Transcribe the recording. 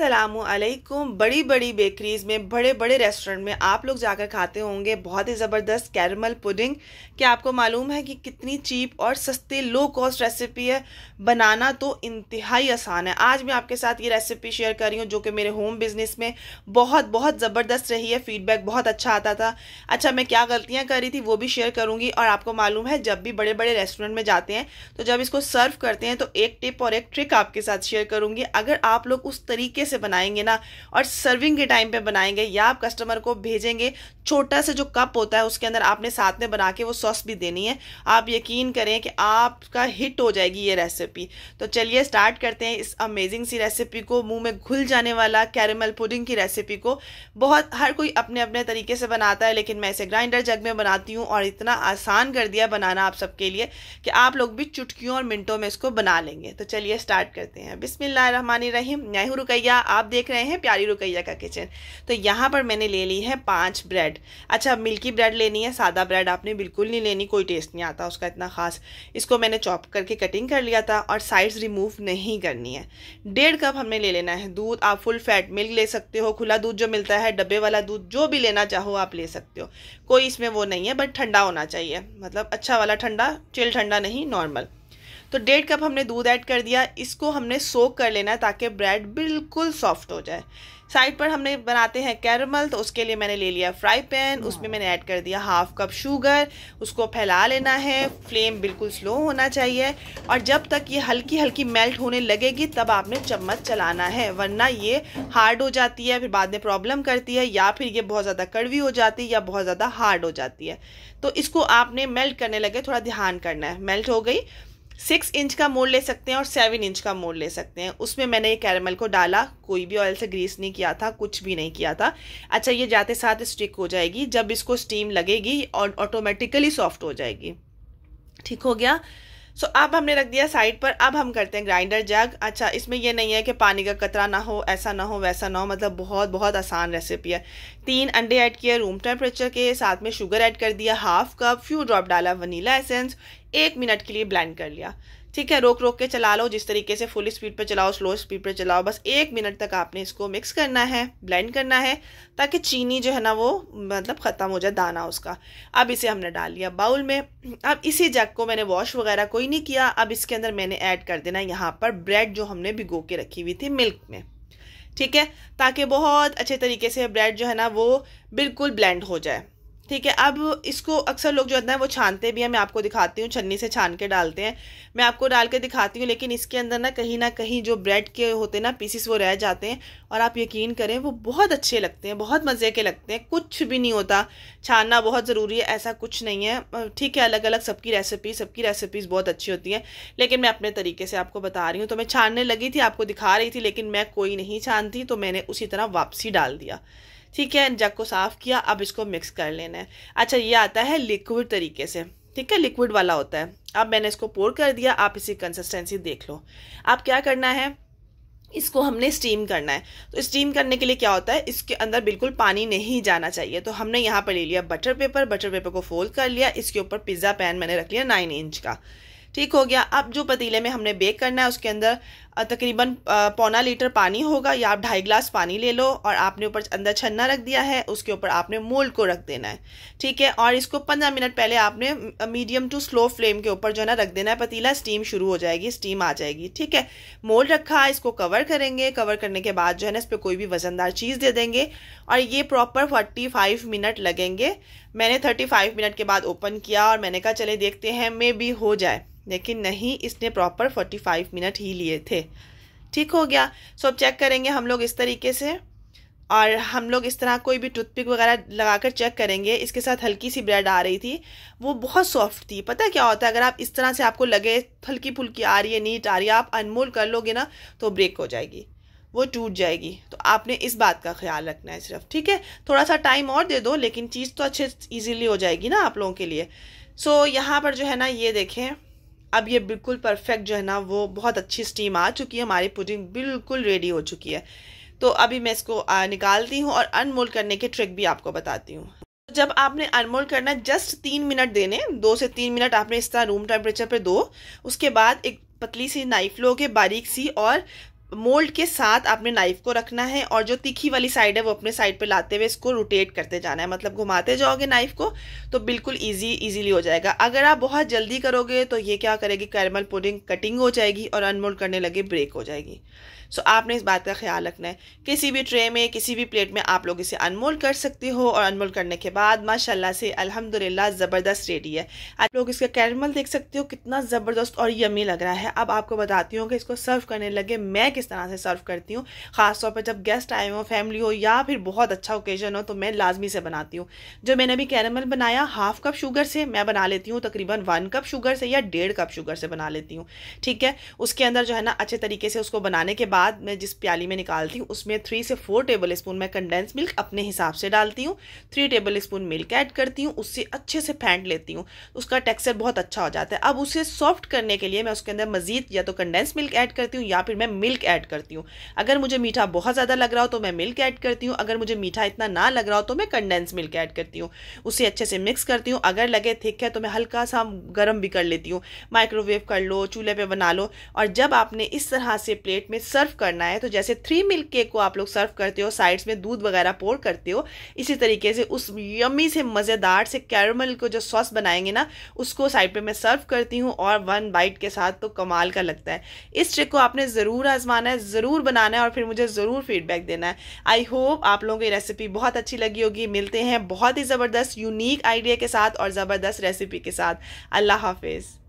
असलकुम बड़ी बड़ी बेकरीज़ में बड़े बड़े रेस्टोरेंट में आप लोग जाकर खाते होंगे बहुत ही ज़बरदस्त कैरमल पुडिंग क्या आपको मालूम है कि कितनी चीप और सस्ती लो कॉस्ट रेसिपी है बनाना तो इंतहाई आसान है आज मैं आपके साथ ये रेसिपी शेयर कर रही हूँ जो कि मेरे होम बिज़नेस में बहुत बहुत ज़बरदस्त रही है फीडबैक बहुत अच्छा आता था अच्छा मैं क्या गलतियाँ कर रही थी वो भी शेयर करूँगी और आपको मालूम है जब भी बड़े बड़े रेस्टोरेंट में जाते हैं तो जब इसको सर्व करते हैं तो एक टिप और एक ट्रिक आपके साथ शेयर करूँगी अगर आप लोग उस तरीके तरीके से बनाएंगे ना और सर्विंग के टाइम पे बनाएंगे या आप कस्टमर को भेजेंगे छोटा सा जो कप होता है उसके अंदर आपने साथ में बना के वो सॉस भी देनी है आप यकीन करें कि आपका हिट हो जाएगी ये रेसिपी तो चलिए स्टार्ट करते हैं इस अमेजिंग सी रेसिपी को मुंह में घुल जाने वाला कैरमल पुडिंग की रेसिपी को बहुत हर कोई अपने अपने तरीके से बनाता है लेकिन मैं इसे ग्राइंडर जग में बनाती हूँ और इतना आसान कर दिया बनाना आप सबके लिए कि आप लोग भी चुटकियों और मिनटों में इसको बना लेंगे तो चलिए स्टार्ट करते हैं बिसमिल्ल रहीम मैं रुकैया आप देख रहे हैं प्यारी रुकैया का किचन तो यहाँ पर मैंने ले ली है पाँच ब्रेड ब्रेड अच्छा मिल्की ब्रेड लेनी है सादा ब्रेड आपने बिल्कुल नहीं लेनी कोई टेस्ट नहीं आता उसका इतना ख़ास इसको मैंने चॉप करके कटिंग कर लिया था और साइड्स रिमूव नहीं करनी है डेढ़ कप हमने ले लेना है दूध आप फुल फैट मिल्क ले सकते हो खुला दूध जो मिलता है डब्बे वाला दूध जो भी लेना चाहो आप ले सकते हो कोई इसमें वो नहीं है बट ठंडा होना चाहिए मतलब अच्छा वाला ठंडा चिल ठंडा नहीं नॉर्मल तो डेढ़ कप हमने दूध ऐड कर दिया इसको हमने सोक कर लेना है ताकि ब्रेड बिल्कुल सॉफ्ट हो जाए साइड पर हमने बनाते हैं कैरमल तो उसके लिए मैंने ले लिया फ्राई पैन हाँ। उसमें मैंने ऐड कर दिया हाफ कप शुगर उसको फैला लेना है फ्लेम बिल्कुल स्लो होना चाहिए और जब तक ये हल्की हल्की मेल्ट होने लगेगी तब आपने चम्मच चलाना है वरना ये हार्ड हो जाती है फिर बाद में प्रॉब्लम करती है या फिर ये बहुत ज़्यादा कड़वी हो जाती है या बहुत ज़्यादा हार्ड हो जाती है तो इसको आपने मेल्ट करने लगे थोड़ा ध्यान करना है मेल्ट हो गई सिक्स इंच का मोल ले सकते हैं और सेवन इंच का मोल ले सकते हैं उसमें मैंने ये कैरमल को डाला कोई भी ऑयल से ग्रीस नहीं किया था कुछ भी नहीं किया था अच्छा ये जाते साथ स्टिक हो जाएगी जब इसको स्टीम लगेगी और ऑटोमेटिकली सॉफ्ट हो जाएगी ठीक हो गया सो so, अब हमने रख दिया साइड पर अब हम करते हैं ग्राइंडर जग अच्छा इसमें यह नहीं है कि पानी का कतरा ना हो ऐसा ना हो वैसा ना हो मतलब बहुत बहुत आसान रेसिपी है तीन अंडे ऐड किए रूम टेम्परेचर के साथ में शुगर ऐड कर दिया हाफ कप फ्यू ड्रॉप डाला वनीला एसेंस एक मिनट के लिए ब्लेंड कर लिया ठीक है रोक रोक के चला लो जिस तरीके से फुल स्पीड पर चलाओ स्लो स्पीड पर चलाओ बस एक मिनट तक आपने इसको मिक्स करना है ब्लेंड करना है ताकि चीनी जो है ना वो मतलब ख़त्म हो जाए दाना उसका अब इसे हमने डाल लिया बाउल में अब इसी जग को मैंने वॉश वगैरह कोई नहीं किया अब इसके अंदर मैंने ऐड कर देना यहाँ पर ब्रेड जो हमने भिगो के रखी हुई थी मिल्क में ठीक है ताकि बहुत अच्छे तरीके से ब्रेड जो है ना वो बिल्कुल ब्लेंड हो जाए ठीक है अब इसको अक्सर लोग जो होता है वो छानते भी हैं मैं आपको दिखाती हूँ छन्नी से छान के डालते हैं मैं आपको डाल के दिखाती हूँ लेकिन इसके अंदर ना कहीं ना कहीं जो ब्रेड के होते हैं ना पीसीस वो रह जाते हैं और आप यकीन करें वो बहुत अच्छे लगते हैं बहुत मज़े के लगते हैं कुछ भी नहीं होता छानना बहुत ज़रूरी है ऐसा कुछ नहीं है ठीक है अलग अलग सबकी रेसिपी सबकी रेसिपीज़ बहुत अच्छी होती हैं लेकिन मैं अपने तरीके से आपको बता रही हूँ तो मैं छानने लगी थी आपको दिखा रही थी लेकिन मैं कोई नहीं छानती तो मैंने उसी तरह वापसी डाल दिया ठीक है जग को साफ़ किया अब इसको मिक्स कर लेना है अच्छा ये आता है लिक्विड तरीके से ठीक है लिक्विड वाला होता है अब मैंने इसको पोर कर दिया आप इसी कंसिस्टेंसी देख लो आप क्या करना है इसको हमने स्टीम करना है तो स्टीम करने के लिए क्या होता है इसके अंदर बिल्कुल पानी नहीं जाना चाहिए तो हमने यहाँ पर ले लिया बटर पेपर बटर पेपर को फोल्ड कर लिया इसके ऊपर पिज़्ज़ा पैन मैंने रख लिया नाइन इंच का ठीक हो गया अब जो पतीले में हमने बेक करना है उसके अंदर तकरीबन पौना लीटर पानी होगा या आप ढाई ग्लास पानी ले लो और आपने ऊपर अंदर छन्ना रख दिया है उसके ऊपर आपने मोल्ड को रख देना है ठीक है और इसको पंद्रह मिनट पहले आपने मीडियम टू स्लो फ्लेम के ऊपर जो है ना रख देना है पतीला स्टीम शुरू हो जाएगी स्टीम आ जाएगी ठीक है मोल्ड रखा इसको कवर करेंगे कवर करने के बाद जो है ना इस पर कोई भी वज़नदार चीज़ दे देंगे और ये प्रॉपर फोर्टी फाइव मिनट लगेंगे मैंने थर्टी फाइव मिनट के बाद ओपन किया और मैंने कहा चले देखते हैं मे भी हो जाए लेकिन नहीं इसने प्रॉपर फोर्टी फाइव मिनट ही लिए थे ठीक हो गया सो अब चेक करेंगे हम लोग इस तरीके से और हम लोग इस तरह कोई भी टूथपिक वगैरह लगाकर चेक करेंगे इसके साथ हल्की सी ब्रेड आ रही थी वो बहुत सॉफ्ट थी पता क्या होता है अगर आप इस तरह से आपको लगे हल्की फुल्की आ रही है नीट आ रही है आप अनमोल कर लोगे ना तो ब्रेक हो जाएगी वो टूट जाएगी तो आपने इस बात का ख्याल रखना है सिर्फ ठीक है थोड़ा सा टाइम और दे दो लेकिन चीज़ तो अच्छे ईजिली हो जाएगी ना आप लोगों के लिए सो so, यहाँ पर जो है ना ये देखें अब ये बिल्कुल परफेक्ट जो है ना वो बहुत अच्छी स्टीम आ चुकी है हमारी पुडिंग बिल्कुल रेडी हो चुकी है तो अभी मैं इसको निकालती हूँ और अनमोल करने के ट्रिक भी आपको बताती हूँ तो जब आपने अनमोल करना जस्ट तीन मिनट देने दो से तीन मिनट आपने इस तरह रूम टेम्परेचर पर दो उसके बाद एक पतली सी नाइफ लोगे बारीक सी और मोल्ड के साथ आपने नाइफ को रखना है और जो तीखी वाली साइड है वो अपने साइड पे लाते हुए इसको रोटेट करते जाना है मतलब घुमाते जाओगे नाइफ को तो बिल्कुल इजी इजीली हो जाएगा अगर आप बहुत जल्दी करोगे तो ये क्या करेगी कैरमल पुडिंग कटिंग हो जाएगी और अनमोल्ड करने लगे ब्रेक हो जाएगी सो so, आपने इस बात का ख्याल रखना है किसी भी ट्रे में किसी भी प्लेट में आप लोग इसे अनमोल्ड कर सकते हो और अनमोल्ड करने के बाद माशाल्लाह से अल्हम्दुलिल्लाह ज़बरदस्त रेडी है आप लोग इसका कैरमल देख सकते हो कितना ज़बरदस्त और यमी लग रहा है अब आपको बताती हूँ कि इसको सर्व करने लगे मैं किस तरह से सर्व करती हूँ ख़ासतौर पर जब गेस्ट आए हों फैमिली हो या फिर बहुत अच्छा ओकेजन हो तो मैं लाजमी से बनाती हूँ जो मैंने अभी कैरमल बनाया हाफ कप शुगर से मैं बना लेती हूँ तकरीबन वन कप शुगर से या डेढ़ कप शुगर से बना लेती हूँ ठीक है उसके अंदर जो है ना अच्छे तरीके से उसको बनाने के बाद मैं जिस प्याली में निकालती हूँ उसमें थ्री से फोर टेबल स्पून मैं कंडेंस मिल्क अपने हिसाब से डालती हूँ three tablespoon milk add करती हूँ उससे अच्छे से फेंट लेती हूँ उसका टेक्सचर बहुत अच्छा हो जाता है अब उसे सॉफ्ट करने के लिए मैं उसके अंदर मजीद या तो कंडेंस मिल्क ऐड करती हूँ या फिर मैं मिल्क ऐड करती हूँ अगर मुझे मीठा बहुत ज़्यादा लग रहा हो तो मैं मिल्क ऐड करती हूँ अगर मुझे मीठा इतना ना लग रहा हो तो मैं कंडेंस मिल्क ऐड करती हूँ उसे अच्छे से मिक्स करती हूँ अगर लगे थिक है तो मैं हल्का सा गर्म भी कर लेती हूँ माइक्रोवेव कर लो चूल्हे पर बना लो और जब आपने इस तरह से प्लेट में सर्व करना है तो जैसे थ्री मिल्क केक को आप लोग सर्व करते हो साइड्स में दूध वगैरह पोर करते हो इसी तरीके से उस यमी से मज़ेदार से कैरमल को जो सॉस बनाएंगे ना उसको साइड पे मैं सर्व करती हूँ और वन बाइट के साथ तो कमाल का लगता है इस ट्रिक को आपने ज़रूर आजमाना बनाना है ज़रूर बनाना है और फिर मुझे ज़रूर फीडबैक देना है आई होप आप लोगों को ये रेसिपी बहुत अच्छी लगी होगी मिलते हैं बहुत ही ज़बरदस्त यूनिक आइडिया के साथ और ज़बरदस्त रेसिपी के साथ अल्लाह हाफिज़